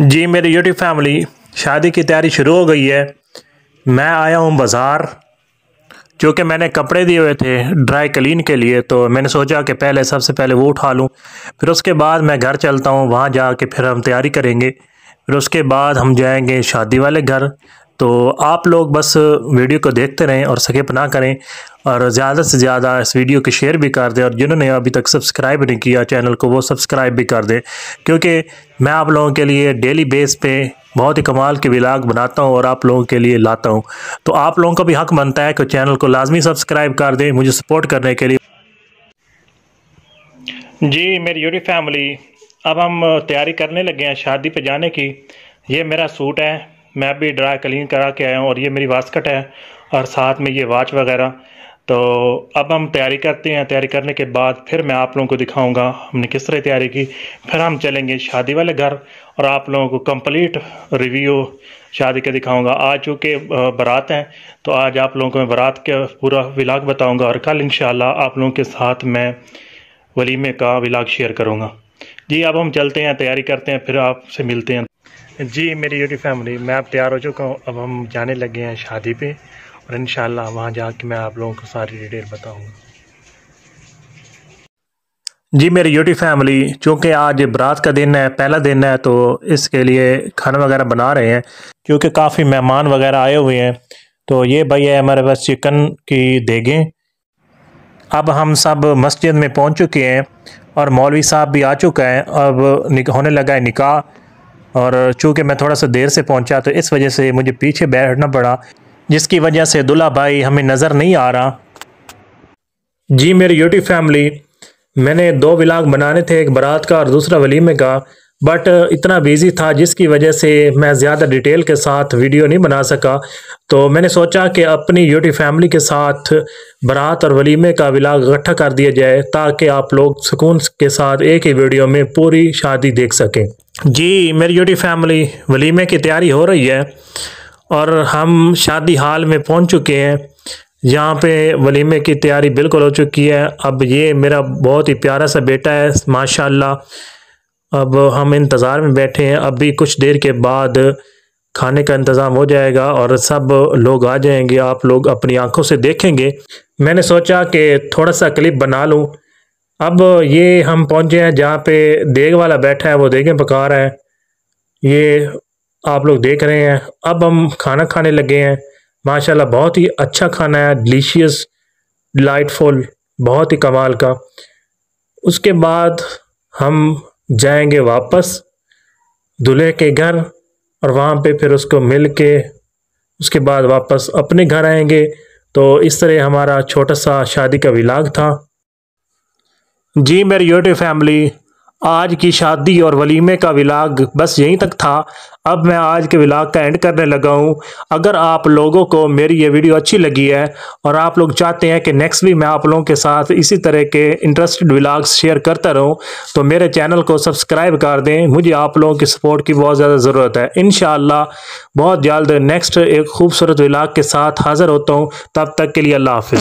जी मेरी YouTube family शादी की तैयारी शुरू हो गई है मैं आया हूँ बाज़ार जो कि मैंने कपड़े दिए हुए थे ड्राई क्लीन के लिए तो मैंने सोचा कि पहले सबसे पहले वो उठा लूँ फिर उसके बाद मैं घर चलता हूँ वहाँ जा फिर हम तैयारी करेंगे फिर उसके बाद हम जाएंगे शादी वाले घर तो आप लोग बस वीडियो को देखते रहें और स्किप ना करें और ज़्यादा से ज़्यादा इस वीडियो के शेयर भी कर दें और जिन्होंने अभी तक सब्सक्राइब नहीं किया चैनल को वो सब्सक्राइब भी कर दें क्योंकि मैं आप लोगों के लिए डेली बेस पे बहुत ही कमाल के विलाग बनाता हूँ और आप लोगों के लिए लाता हूँ तो आप लोगों का भी हक बनता है कि चैनल को लाजमी सब्सक्राइब कर दें मुझे सपोर्ट करने के लिए जी मेरी यूरी फैमिली अब हम तैयारी करने लगे हैं शादी पर जाने की ये मेरा सूट है मैं भी ड्राई क्लीन करा के आया हूँ और ये मेरी वास्कट है और साथ में ये वाच वगैरह तो अब हम तैयारी करते हैं तैयारी करने के बाद फिर मैं आप लोगों को दिखाऊंगा हमने किस तरह तैयारी की फिर हम चलेंगे शादी वाले घर और आप लोगों को कंप्लीट रिव्यू शादी का दिखाऊंगा आज चूँकि बारात है तो आज आप लोगों को मैं बारात का पूरा विलाग बताऊंगा और कल इन आप लोगों के साथ मैं वलीमे का विलाग शेयर करूँगा जी अब हम चलते हैं तैयारी करते हैं फिर आपसे मिलते हैं जी मेरी यूटी फैमिली मैं अब तैयार हो चुका हूँ अब हम जाने लगे हैं शादी पे और इन वहाँ जाके मैं आप लोगों को सारी डिटेल बताऊँगा जी मेरी यूटी फैमिली चूँकि आज बरात का दिन है पहला दिन है तो इसके लिए खाना वगैरह बना रहे हैं क्योंकि काफ़ी मेहमान वगैरह आए हुए हैं तो ये भाई है हमारे पास चिकन की देगें अब हम सब मस्जिद में पहुँच चुके हैं और मौलवी साहब भी आ चुका है अब होने लगा है निकाह और चूँकि मैं थोड़ा सा देर से पहुँचा तो इस वजह से मुझे पीछे बैठना पड़ा जिसकी वजह से दुल्हा भाई हमें नज़र नहीं आ रहा जी मेरी यूटी फैमिली मैंने दो विलाग बनाने थे एक बारात का और दूसरा वलीमे का बट uh, इतना बिजी था जिसकी वजह से मैं ज़्यादा डिटेल के साथ वीडियो नहीं बना सका तो मैंने सोचा कि अपनी यूटी फैमिली के साथ बरात और वलीमे का विलाग इकट्ठा कर दिया जाए ताकि आप लोग सुकून के साथ एक ही वीडियो में पूरी शादी देख सकें जी मेरी यूटी फैमिली वलीमे की तैयारी हो रही है और हम शादी हाल में पहुँच चुके हैं यहाँ पे वलीमे की तैयारी बिल्कुल हो चुकी है अब ये मेरा बहुत ही प्यारा सा बेटा है माशाल्लाह अब हम इंतज़ार में बैठे हैं अभी कुछ देर के बाद खाने का इंतज़ाम हो जाएगा और सब लोग आ जाएंगे आप लोग अपनी आंखों से देखेंगे मैंने सोचा कि थोड़ा सा क्लिप बना लूँ अब ये हम पहुँचे हैं जहाँ पे देग वाला बैठा है वो देखें पका रहा है ये आप लोग देख रहे हैं अब हम खाना खाने लगे हैं माशाल्लाह बहुत ही अच्छा खाना है डिलीशियस डिलइटफुल बहुत ही कमाल का उसके बाद हम जाएंगे वापस दूल्हे के घर और वहाँ पे फिर उसको मिल के उसके बाद वापस अपने घर आएंगे तो इस तरह हमारा छोटा सा शादी का विलाग था जी मेरी यूट्यूब फैमिली आज की शादी और वलीमे का विलाग बस यहीं तक था अब मैं आज के विलाग का एंड करने लगा हूँ अगर आप लोगों को मेरी ये वीडियो अच्छी लगी है और आप लोग चाहते हैं कि नेक्स्ट भी मैं आप लोगों के साथ इसी तरह के इंटरेस्टेड विलाग्स शेयर करता रहूँ तो मेरे चैनल को सब्सक्राइब कर दें मुझे आप लोगों की सपोर्ट की बहुत ज़्यादा ज़रूरत है इन बहुत जल्द नेक्स्ट एक खूबसूरत विलाग के साथ हाज़िर होता हूँ तब तक के लिए अल्लाह हाफि